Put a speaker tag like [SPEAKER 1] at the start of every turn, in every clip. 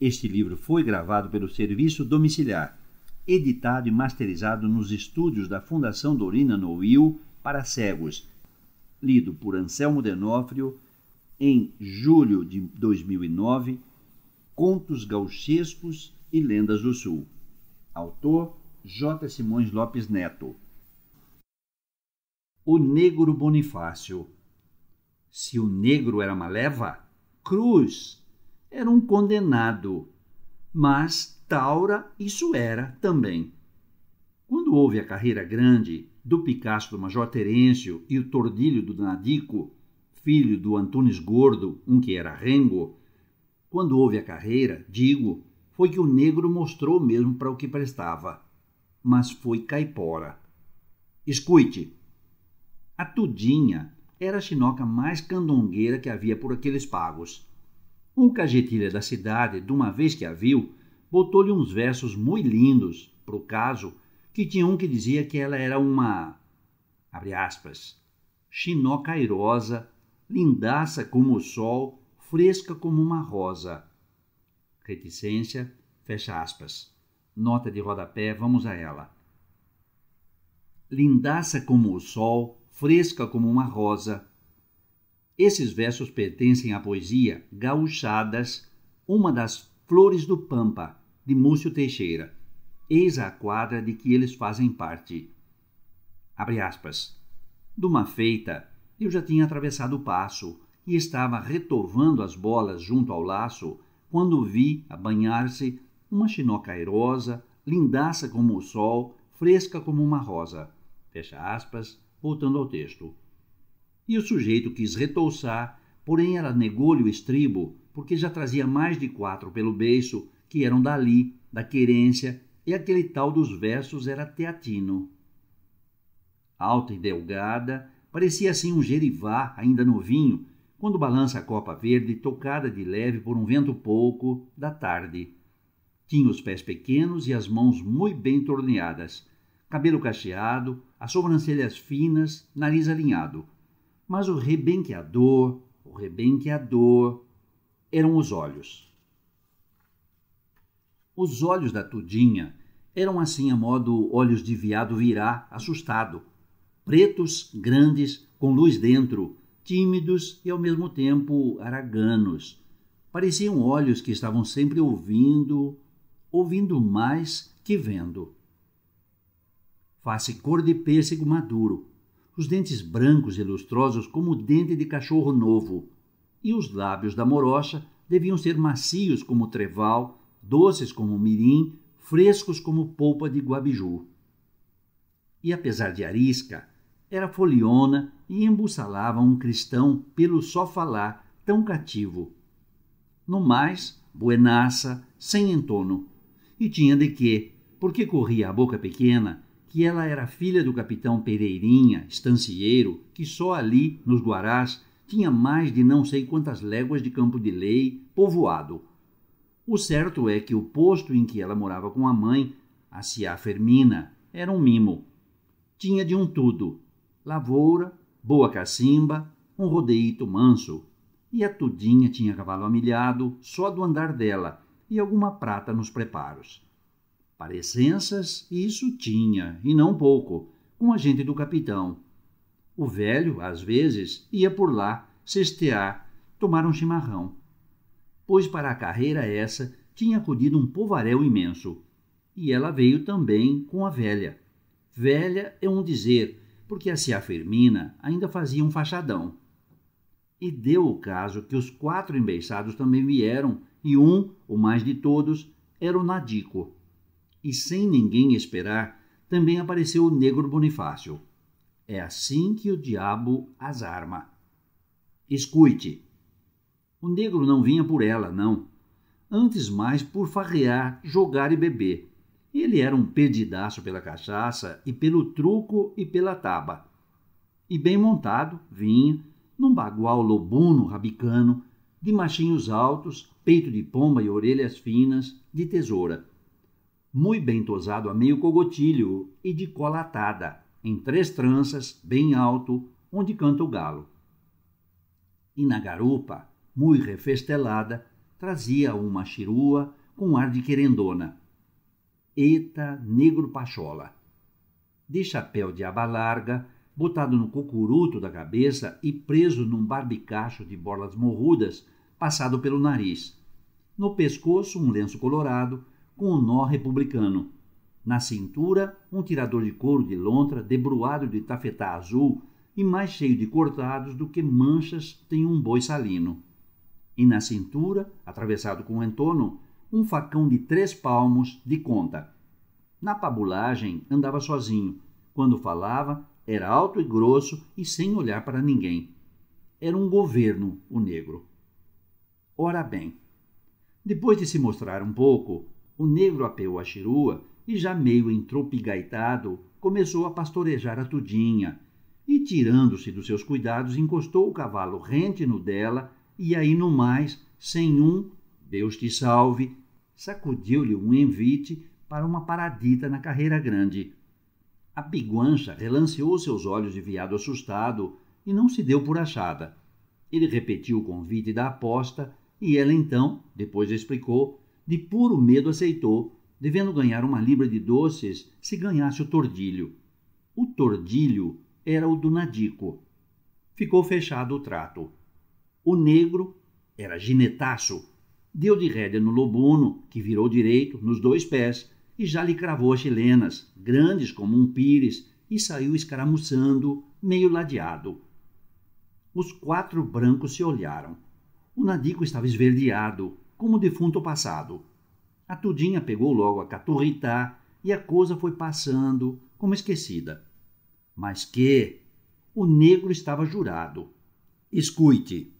[SPEAKER 1] Este livro foi gravado pelo Serviço Domiciliar, editado e masterizado nos estúdios da Fundação Dorina Noil para cegos, lido por Anselmo Denófrio em julho de 2009, Contos Gauchescos e Lendas do Sul. Autor J. Simões Lopes Neto. O Negro Bonifácio. Se o negro era uma leva, cruz! era um condenado, mas Taura isso era também. Quando houve a carreira grande do Picasso do Major Terêncio e o Tordilho do Nadico, filho do Antunes Gordo, um que era rengo, quando houve a carreira, digo, foi que o negro mostrou mesmo para o que prestava, mas foi caipora. Escute, a Tudinha era a chinoca mais candongueira que havia por aqueles pagos um cajetilha da cidade, de uma vez que a viu, botou-lhe uns versos muito lindos, pro caso, que tinha um que dizia que ela era uma, abre aspas, chinó cairosa, lindaça como o sol, fresca como uma rosa. Reticência, fecha aspas. Nota de rodapé, vamos a ela. Lindaça como o sol, fresca como uma rosa, esses versos pertencem à poesia Gauchadas, uma das flores do Pampa, de Múcio Teixeira. Eis a quadra de que eles fazem parte. Abre aspas. De uma feita, eu já tinha atravessado o passo e estava retovando as bolas junto ao laço quando vi abanhar-se uma chinoca airosa, lindaça como o sol, fresca como uma rosa. Fecha aspas, voltando ao texto e o sujeito quis retouçar, porém ela negou-lhe o estribo, porque já trazia mais de quatro pelo beiço, que eram dali, da querência, e aquele tal dos versos era teatino. Alta e delgada, parecia assim um gerivá ainda novinho, quando balança a copa verde tocada de leve por um vento pouco da tarde. Tinha os pés pequenos e as mãos muito bem torneadas, cabelo cacheado, as sobrancelhas finas, nariz alinhado mas o rebenqueador, o rebenqueador, eram os olhos. Os olhos da Tudinha eram assim a modo olhos de viado virá, assustado. Pretos, grandes, com luz dentro, tímidos e ao mesmo tempo araganos. Pareciam olhos que estavam sempre ouvindo, ouvindo mais que vendo. Face cor de pêssego maduro, os dentes brancos e lustrosos como o dente de cachorro novo, e os lábios da morocha deviam ser macios como treval, doces como mirim, frescos como polpa de guabiju. E apesar de arisca, era foliona e embussalava um cristão pelo só falar, tão cativo. No mais, buenaça, sem entono. E tinha de quê, porque corria a boca pequena que ela era filha do capitão Pereirinha, estancieiro, que só ali, nos Guarás, tinha mais de não sei quantas léguas de campo de lei povoado. O certo é que o posto em que ela morava com a mãe, a Ciá Fermina, era um mimo. Tinha de um tudo: lavoura, boa cacimba, um rodeito manso. E a Tudinha tinha cavalo amilhado, só do andar dela, e alguma prata nos preparos. Parecenças isso tinha, e não pouco, com a gente do capitão. O velho, às vezes, ia por lá, cestear, tomar um chimarrão. Pois para a carreira essa tinha acudido um povaréu imenso. E ela veio também com a velha. Velha é um dizer, porque assim a Cia Firmina ainda fazia um fachadão. E deu o caso que os quatro embeiçados também vieram, e um, o mais de todos, era o Nadico. E sem ninguém esperar, também apareceu o negro Bonifácio. É assim que o diabo as arma. Escute. O negro não vinha por ela, não. Antes mais por farrear, jogar e beber. Ele era um perdidaço pela cachaça e pelo truco e pela taba. E bem montado, vinha, num bagual lobuno rabicano, de machinhos altos, peito de pomba e orelhas finas, de tesoura muito bem tosado a meio cogotilho e de colatada, em três tranças, bem alto, onde canta o galo. E na garupa, muito refestelada, trazia uma chirua com ar de querendona. Eta negro pachola. De chapéu de aba larga, botado no cocuruto da cabeça e preso num barbicacho de borlas morrudas, passado pelo nariz. No pescoço, um lenço colorado, com o um nó republicano. Na cintura, um tirador de couro de lontra, debruado de tafetá azul e mais cheio de cortados do que manchas tem um boi salino. E na cintura, atravessado com um entono um facão de três palmos de conta. Na pabulagem, andava sozinho. Quando falava, era alto e grosso e sem olhar para ninguém. Era um governo, o negro. Ora bem, depois de se mostrar um pouco, o negro apeou a chirua e, já meio entropigaitado, começou a pastorejar a tudinha. E, tirando-se dos seus cuidados, encostou o cavalo rente no dela e aí no mais, sem um Deus te salve, sacudiu-lhe um envite para uma paradita na carreira grande. A piguancha relanceou seus olhos de viado assustado e não se deu por achada. Ele repetiu o convite da aposta e ela então, depois explicou, de puro medo aceitou, devendo ganhar uma libra de doces se ganhasse o tordilho. O tordilho era o do Nadico. Ficou fechado o trato. O negro era ginetaço. Deu de rédea no lobuno, que virou direito, nos dois pés, e já lhe cravou as chilenas, grandes como um pires, e saiu escaramuçando, meio ladeado. Os quatro brancos se olharam. O Nadico estava esverdeado, como defunto passado. A Tudinha pegou logo a caturrita e a coisa foi passando como esquecida. Mas que o negro estava jurado. Escute.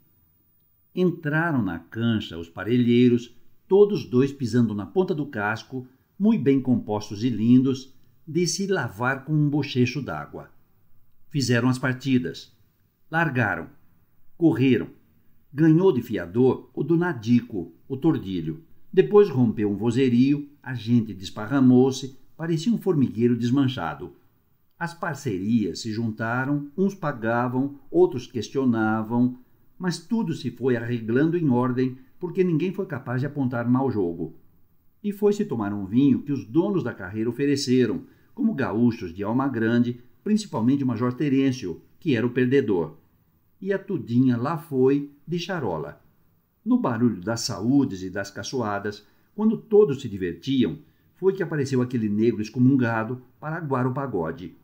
[SPEAKER 1] Entraram na cancha os parelheiros, todos dois pisando na ponta do casco, muito bem compostos e lindos, de se lavar com um bochecho d'água. Fizeram as partidas, largaram, correram, Ganhou de fiador o Donadico, o Tordilho. Depois rompeu um vozerio, a gente desparramou-se, parecia um formigueiro desmanchado. As parcerias se juntaram, uns pagavam, outros questionavam, mas tudo se foi arreglando em ordem, porque ninguém foi capaz de apontar mau jogo. E foi-se tomar um vinho que os donos da carreira ofereceram, como gaúchos de alma grande, principalmente o Major Terêncio, que era o perdedor e a tudinha lá foi de charola. No barulho das saúdes e das caçoadas, quando todos se divertiam, foi que apareceu aquele negro excomungado para aguar o pagode.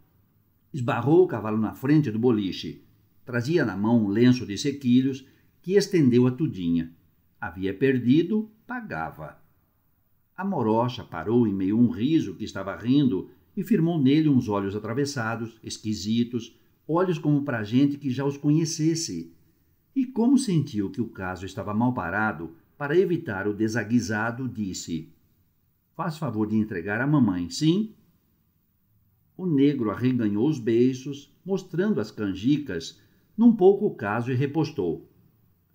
[SPEAKER 1] Esbarrou o cavalo na frente do boliche. Trazia na mão um lenço de sequilhos que estendeu a tudinha. Havia perdido, pagava. A morocha parou em meio a um riso que estava rindo e firmou nele uns olhos atravessados, esquisitos, olhos como para gente que já os conhecesse. E como sentiu que o caso estava mal parado, para evitar o desaguisado, disse: Faz favor de entregar à mamãe, sim? O negro arreganhou os beiços, mostrando as canjicas, num pouco caso e repostou: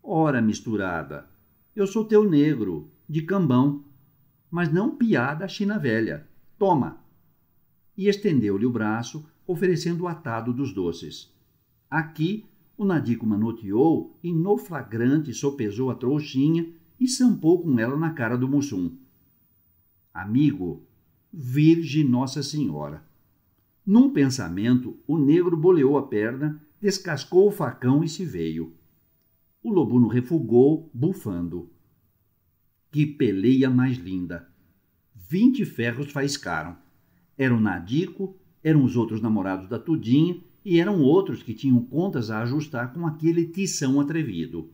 [SPEAKER 1] Ora, misturada, eu sou teu negro, de cambão, mas não piada china velha. Toma! E estendeu-lhe o braço, oferecendo o atado dos doces. Aqui, o Nadico manoteou e, no flagrante, sopesou a trouxinha e sampou com ela na cara do Mussum. Amigo, Virgem Nossa Senhora! Num pensamento, o negro boleou a perna, descascou o facão e se veio. O lobuno refugou, bufando. Que peleia mais linda! Vinte ferros faiscaram. Era o Nadico, eram os outros namorados da Tudinha e eram outros que tinham contas a ajustar com aquele tição atrevido.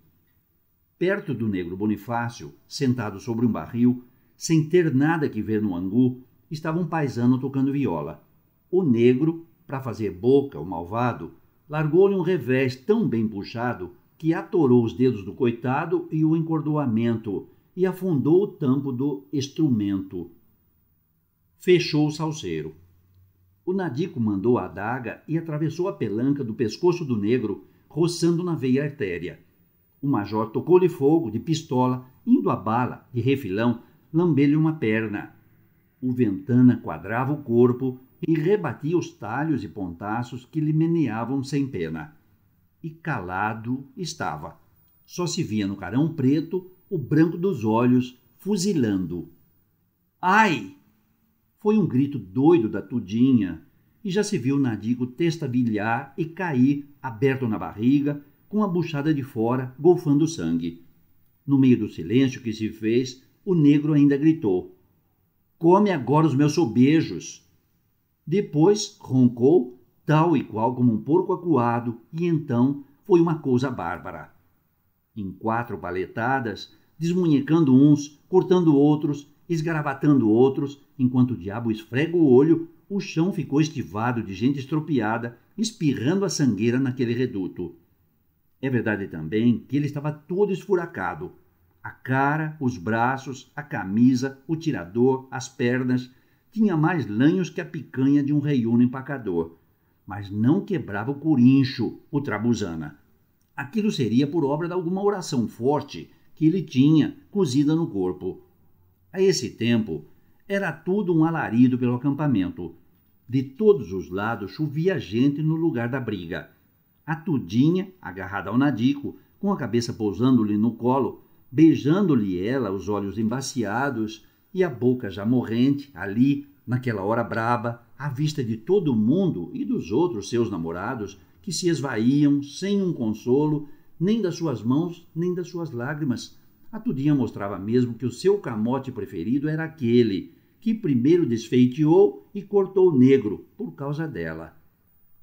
[SPEAKER 1] Perto do negro Bonifácio, sentado sobre um barril, sem ter nada que ver no angu, estava um paisano tocando viola. O negro, para fazer boca, o malvado, largou-lhe um revés tão bem puxado que atorou os dedos do coitado e o encordoamento e afundou o tampo do instrumento. Fechou o salseiro. O Nadico mandou a adaga e atravessou a pelanca do pescoço do negro, roçando na veia artéria. O major tocou-lhe fogo de pistola, indo a bala, de refilão, lambê-lhe uma perna. O ventana quadrava o corpo e rebatia os talhos e pontaços que lhe meneavam sem pena. E calado estava. Só se via no carão preto o branco dos olhos fuzilando. Ai! Foi um grito doido da Tudinha e já se viu Nadigo testabilhar e cair aberto na barriga, com a buchada de fora, golfando sangue. No meio do silêncio que se fez, o negro ainda gritou: Come agora os meus sobejos! Depois roncou, tal e qual como um porco acuado, e então foi uma coisa bárbara. Em quatro paletadas, desmunhecando uns, cortando outros esgaravatando outros, enquanto o diabo esfrega o olho, o chão ficou estivado de gente estropiada, espirrando a sangueira naquele reduto. É verdade também que ele estava todo esfuracado. A cara, os braços, a camisa, o tirador, as pernas, tinha mais lanhos que a picanha de um reiúno empacador. Mas não quebrava o corincho, o trabuzana. Aquilo seria por obra de alguma oração forte que ele tinha cozida no corpo a esse tempo, era tudo um alarido pelo acampamento. De todos os lados chovia gente no lugar da briga. A Tudinha, agarrada ao Nadico, com a cabeça pousando-lhe no colo, beijando-lhe ela os olhos embaciados e a boca já morrente, ali, naquela hora braba, à vista de todo o mundo e dos outros seus namorados, que se esvaíam sem um consolo, nem das suas mãos, nem das suas lágrimas, a Tudinha mostrava mesmo que o seu camote preferido era aquele que primeiro desfeiteou e cortou o negro por causa dela.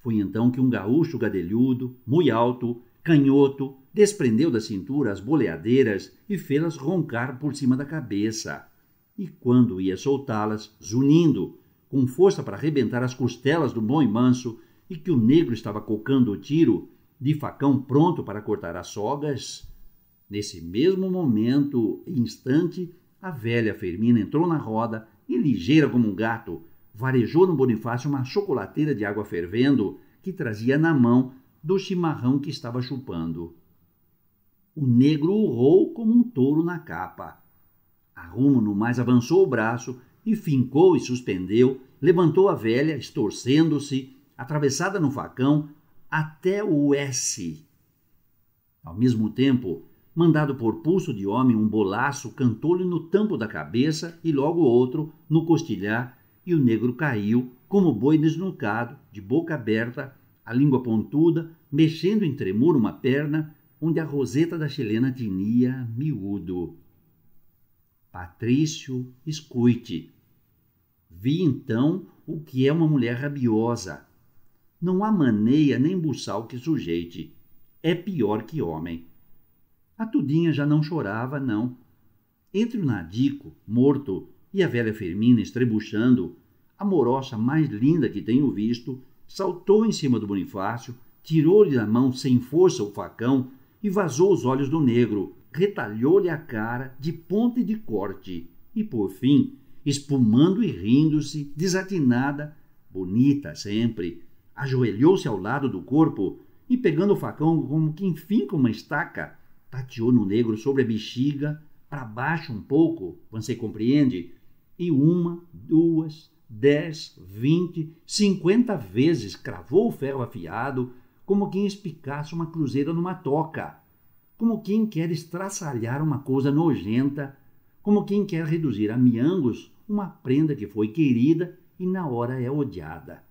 [SPEAKER 1] Foi então que um gaúcho gadelhudo, muito alto, canhoto, desprendeu da cintura as boleadeiras e fê-las roncar por cima da cabeça. E quando ia soltá-las, zunindo, com força para arrebentar as costelas do bom e manso, e que o negro estava cocando o tiro, de facão pronto para cortar as sogas, Nesse mesmo momento, instante, a velha Fermina entrou na roda e, ligeira como um gato, varejou no Bonifácio uma chocolateira de água fervendo que trazia na mão do chimarrão que estava chupando. O negro urrou como um touro na capa. Arrumo no mais avançou o braço e fincou e suspendeu, levantou a velha, estorcendo-se, atravessada no facão, até o S. Ao mesmo tempo, Mandado por pulso de homem, um bolaço cantou-lhe no tampo da cabeça e logo outro no costilhar, e o negro caiu, como boi desnucado, de boca aberta, a língua pontuda, mexendo em tremor uma perna, onde a roseta da chilena tinia miúdo. Patrício, escute. Vi então o que é uma mulher rabiosa. Não há maneia nem buçal que sujeite. É pior que homem a Tudinha já não chorava, não. Entre o Nadico, morto, e a velha Fermina estrebuchando, a morocha mais linda que tenho visto saltou em cima do Bonifácio, tirou-lhe da mão sem força o facão e vazou os olhos do negro, retalhou-lhe a cara de ponta e de corte, e por fim, espumando e rindo-se, desatinada, bonita sempre, ajoelhou-se ao lado do corpo e, pegando o facão como quem finca uma estaca, Tateou no negro sobre a bexiga, para baixo um pouco, você compreende? E uma, duas, dez, vinte, cinquenta vezes cravou o ferro afiado, como quem espicasse uma cruzeira numa toca, como quem quer estraçalhar uma coisa nojenta, como quem quer reduzir a miangos uma prenda que foi querida e na hora é odiada.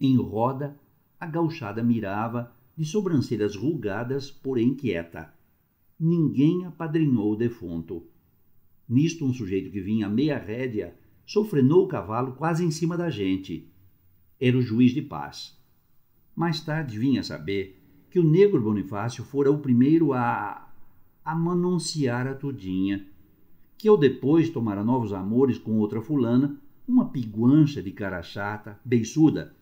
[SPEAKER 1] Em roda, a gauchada mirava de sobrancelhas rugadas, porém quieta. Ninguém apadrinhou o defunto. Nisto, um sujeito que vinha meia rédea sofrenou o cavalo quase em cima da gente. Era o juiz de paz. Mais tarde vinha saber que o negro Bonifácio fora o primeiro a. a manunciar a tudinha, que eu depois tomara novos amores com outra fulana, uma piguancha de cara chata, beiçuda,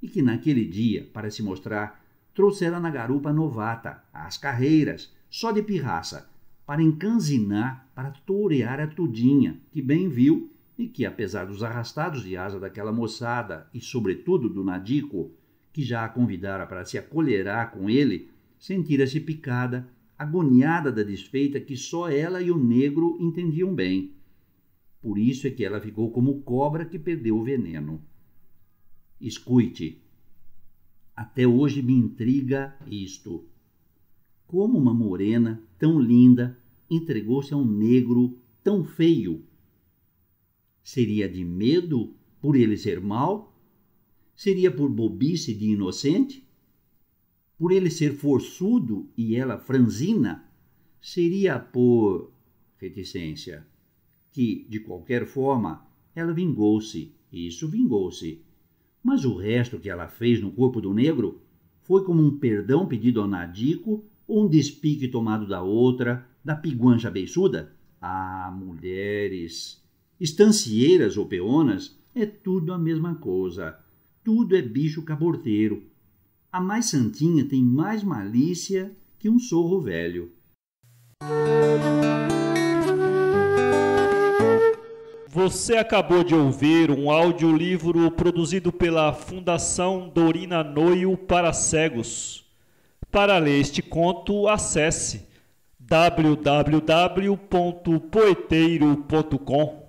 [SPEAKER 1] e que naquele dia, para se mostrar trouxe ela na garupa novata, às carreiras, só de pirraça, para encanzinar, para torear a tudinha, que bem viu e que, apesar dos arrastados de asa daquela moçada e, sobretudo, do Nadico, que já a convidara para se acolherar com ele, sentira-se picada, agoniada da desfeita que só ela e o negro entendiam bem. Por isso é que ela ficou como cobra que perdeu o veneno. Escute, até hoje me intriga isto. Como uma morena tão linda entregou-se a um negro tão feio? Seria de medo por ele ser mau? Seria por bobice de inocente? Por ele ser forçudo e ela franzina? Seria por reticência, que, de qualquer forma, ela vingou-se, isso vingou-se. Mas o resto que ela fez no corpo do negro foi como um perdão pedido ao Nadico ou um despique tomado da outra, da piguanja beiçuda. Ah, mulheres! Estancieiras ou peonas é tudo a mesma coisa. Tudo é bicho caborteiro. A mais santinha tem mais malícia que um sorro velho. Você acabou de ouvir um audiolivro produzido pela Fundação Dorina Noio para Cegos. Para ler este conto, acesse www.poeteiro.com.